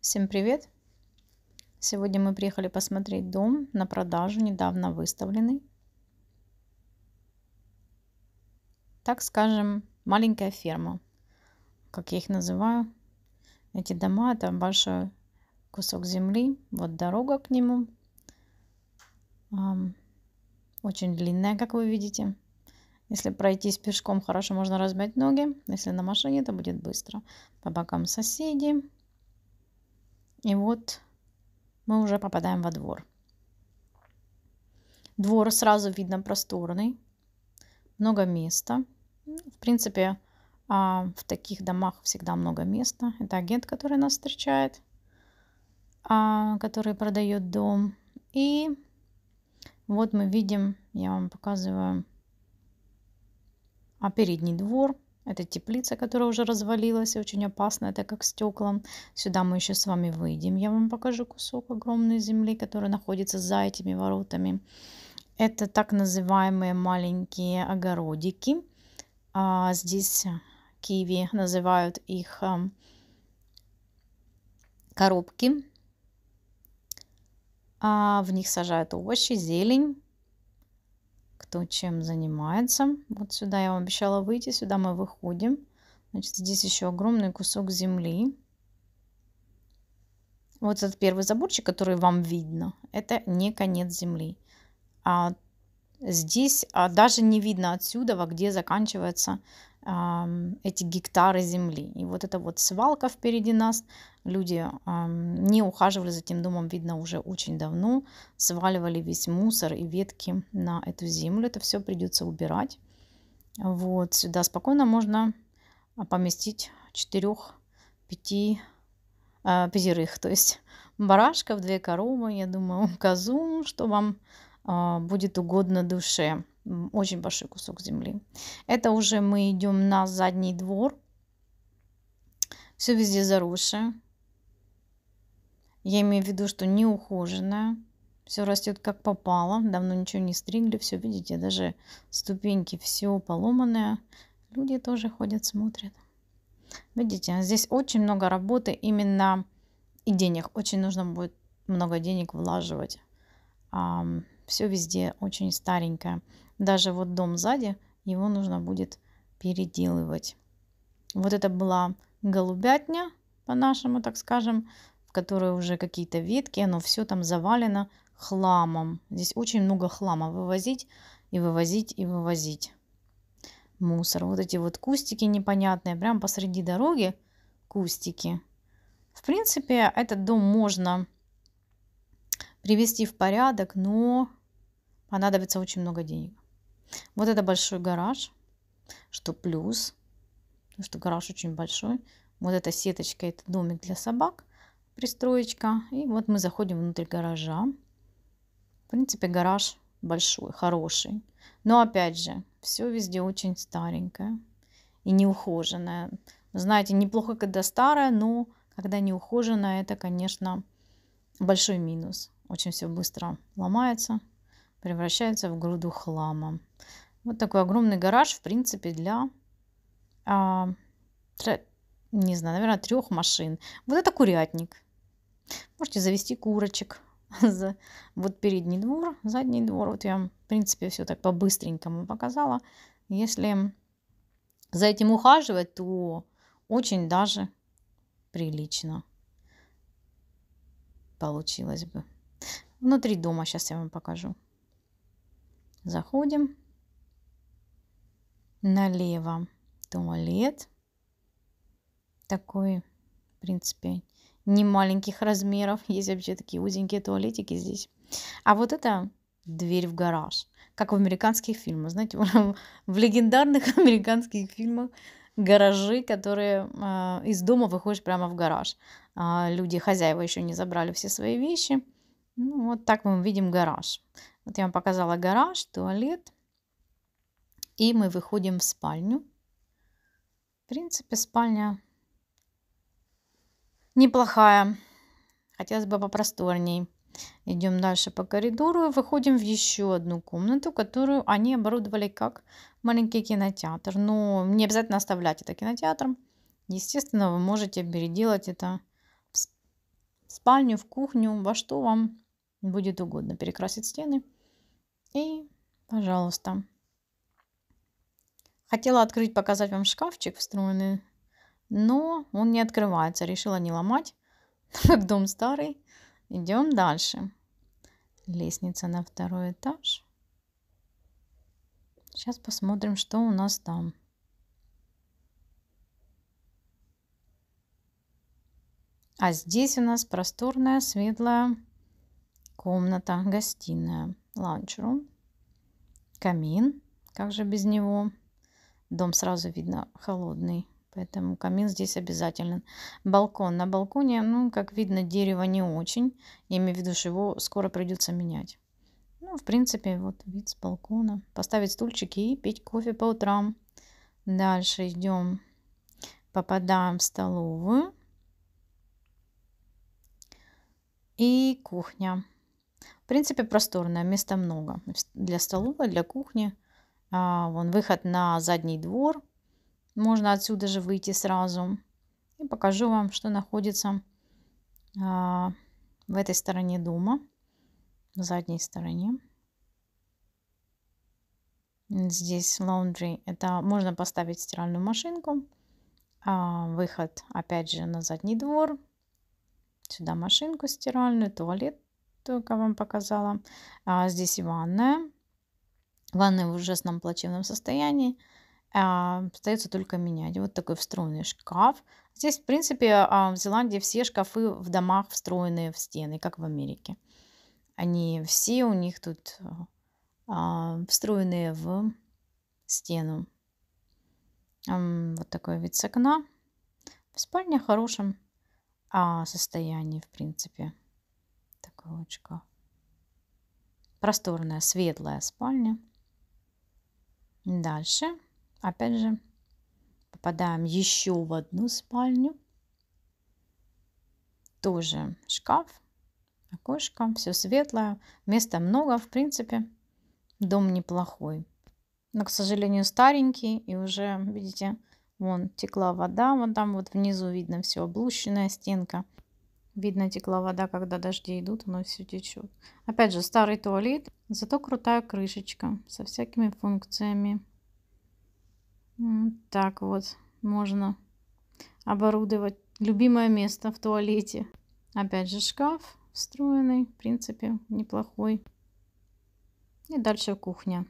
Всем привет! Сегодня мы приехали посмотреть дом на продажу, недавно выставленный. Так скажем, маленькая ферма, как я их называю. Эти дома – это большой кусок земли, вот дорога к нему. Очень длинная, как вы видите. Если пройтись пешком, хорошо можно размять ноги. Если на машине, то будет быстро. По бокам соседи. И вот мы уже попадаем во двор. Двор сразу видно просторный, много места. В принципе, а, в таких домах всегда много места. Это агент, который нас встречает, а, который продает дом. И вот мы видим, я вам показываю, а передний двор – это теплица, которая уже развалилась и очень опасно, это как стеклом. Сюда мы еще с вами выйдем. Я вам покажу кусок огромной земли, который находится за этими воротами. Это так называемые маленькие огородики. А здесь киви называют их а, коробки. А в них сажают овощи, зелень кто чем занимается. Вот сюда я вам обещала выйти, сюда мы выходим. Значит, здесь еще огромный кусок земли. Вот этот первый заборчик, который вам видно, это не конец земли. А Здесь а, даже не видно отсюда, где заканчиваются а, эти гектары земли. И вот эта вот свалка впереди нас. Люди а, не ухаживали за этим домом, видно, уже очень давно. Сваливали весь мусор и ветки на эту землю. Это все придется убирать. Вот сюда спокойно можно поместить четырех-пяти э, пятерых, то есть барашка, две коровы, я думаю, козу, что вам а, будет угодно душе. Очень большой кусок земли. Это уже мы идем на задний двор. Все везде заросшее. Я имею в виду, что не ухоженная. Все растет как попало. Давно ничего не стригли. Все, видите, даже ступеньки все поломанное Люди тоже ходят, смотрят. Видите, здесь очень много работы именно и денег. Очень нужно будет много денег влаживать все везде очень старенькое. Даже вот дом сзади, его нужно будет переделывать. Вот это была голубятня, по-нашему, так скажем, в которой уже какие-то ветки, но все там завалено хламом. Здесь очень много хлама вывозить и вывозить и вывозить. Мусор. Вот эти вот кустики непонятные, прям посреди дороги кустики. В принципе, этот дом можно привести в порядок, но понадобится очень много денег. Вот это большой гараж, что плюс, потому что гараж очень большой. Вот эта сеточка, это домик для собак, пристроечка. И вот мы заходим внутрь гаража. В принципе, гараж большой, хороший. Но опять же, все везде очень старенькое и неухоженное. Знаете, неплохо, когда старое, но когда неухоженное, это, конечно, большой минус. Очень все быстро ломается, превращается в груду хлама. Вот такой огромный гараж, в принципе, для, а, тре, не знаю, наверное, трех машин. Вот это курятник. Можете завести курочек. Вот передний двор, задний двор. Вот я в принципе, все так по-быстренькому показала. Если за этим ухаживать, то очень даже прилично получилось бы. Внутри дома сейчас я вам покажу. Заходим. Налево туалет. Такой, в принципе, не маленьких размеров. Есть вообще такие узенькие туалетики здесь. А вот это дверь в гараж. Как в американских фильмах. Знаете, в легендарных американских фильмах гаражи, которые э, из дома выходишь прямо в гараж. Э, люди, хозяева еще не забрали все свои вещи. Ну, вот так мы видим гараж. Вот я вам показала гараж, туалет. И мы выходим в спальню. В принципе, спальня неплохая. Хотелось бы попросторней. Идем дальше по коридору и выходим в еще одну комнату, которую они оборудовали как маленький кинотеатр. Но не обязательно оставлять это кинотеатром. Естественно, вы можете переделать это в спальню, в кухню, во что вам будет угодно. Перекрасить стены. И, пожалуйста. Хотела открыть, показать вам шкафчик встроенный, но он не открывается. Решила не ломать, как дом старый. Идем дальше. Лестница на второй этаж. Сейчас посмотрим, что у нас там. А здесь у нас просторная, светлая комната, гостиная лаунчеру. Камин, как же без него. Дом сразу видно холодный, поэтому камин здесь обязателен. Балкон. На балконе, ну, как видно, дерево не очень. Я имею в виду, что его скоро придется менять. Ну, в принципе, вот вид с балкона. Поставить стульчики и пить кофе по утрам. Дальше идем, попадаем в столовую. И кухня. В принципе, просторное, места много. Для столовой, для кухни. А, вон выход на задний двор. Можно отсюда же выйти сразу. И покажу вам, что находится а, в этой стороне дома. В задней стороне. Здесь лаундри. Это можно поставить стиральную машинку. А, выход, опять же, на задний двор. Сюда машинку стиральную, туалет только вам показала. А, здесь и ванная. Ванная в ужасном плачевном состоянии. А, остается только менять. Вот такой встроенный шкаф. Здесь, в принципе, а, в Зеландии все шкафы в домах встроены в стены, как в Америке. Они все у них тут а, встроенные в стену. Вот такой вид с окна. В спальне в хорошем а, состоянии, в принципе палочка. Просторная, светлая спальня. Дальше, опять же, попадаем еще в одну спальню. Тоже шкаф, окошко, все светлое. Места много, в принципе. Дом неплохой. Но, к сожалению, старенький. И уже, видите, вон текла вода. Вон там вот внизу видно все, облущенная стенка. Видно, текла вода, когда дожди идут, оно все течет. Опять же, старый туалет, зато крутая крышечка со всякими функциями. Вот так вот можно оборудовать любимое место в туалете. Опять же, шкаф встроенный, в принципе, неплохой. И дальше кухня.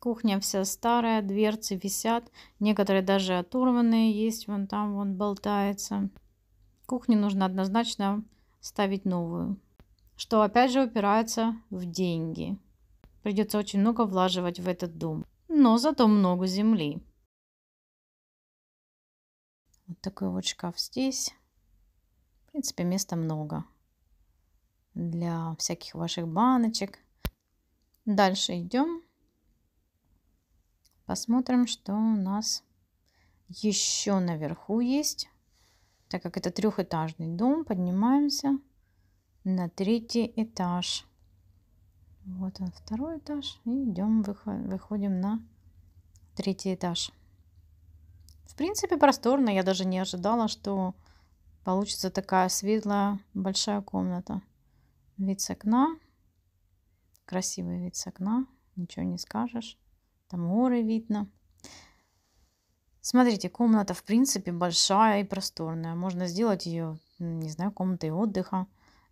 Кухня вся старая, дверцы висят, некоторые даже оторванные есть, вон там вон болтается. Кухню нужно однозначно ставить новую, что опять же упирается в деньги. Придется очень много влаживать в этот дом, но зато много земли. Вот такой вот шкаф здесь. В принципе, места много для всяких ваших баночек. Дальше идем. Посмотрим, что у нас еще наверху есть так как это трехэтажный дом, поднимаемся на третий этаж. Вот он, второй этаж. И идем, выходим на третий этаж. В принципе, просторно. Я даже не ожидала, что получится такая светлая большая комната. Вид с окна. Красивый вид с окна. Ничего не скажешь. Там горы видно. Смотрите, комната, в принципе, большая и просторная. Можно сделать ее, не знаю, комнатой отдыха.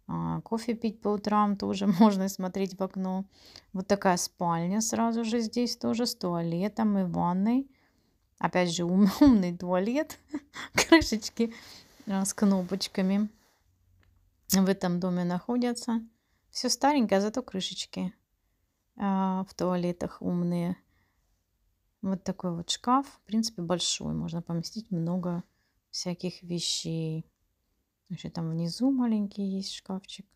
А, кофе пить по утрам тоже можно смотреть в окно. Вот такая спальня сразу же здесь тоже с туалетом и ванной. Опять же, умный туалет, крышечки а, с кнопочками в этом доме находятся. Все старенькое, зато крышечки а, в туалетах умные. Вот такой вот шкаф, в принципе, большой, можно поместить много всяких вещей. Еще там внизу маленький есть шкафчик.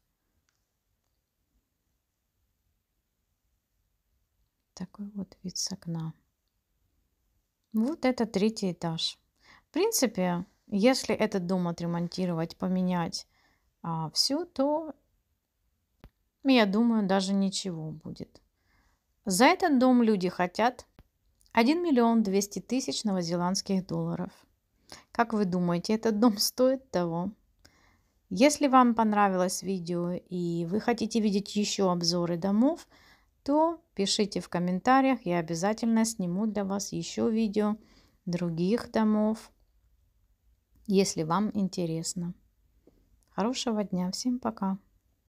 Такой вот вид с окна. Вот это третий этаж. В принципе, если этот дом отремонтировать, поменять а, все, то, я думаю, даже ничего будет. За этот дом люди хотят 1 миллион 200 тысяч новозеландских долларов. Как вы думаете, этот дом стоит того? Если вам понравилось видео и вы хотите видеть еще обзоры домов, то пишите в комментариях, я обязательно сниму для вас еще видео других домов, если вам интересно. Хорошего дня, всем пока!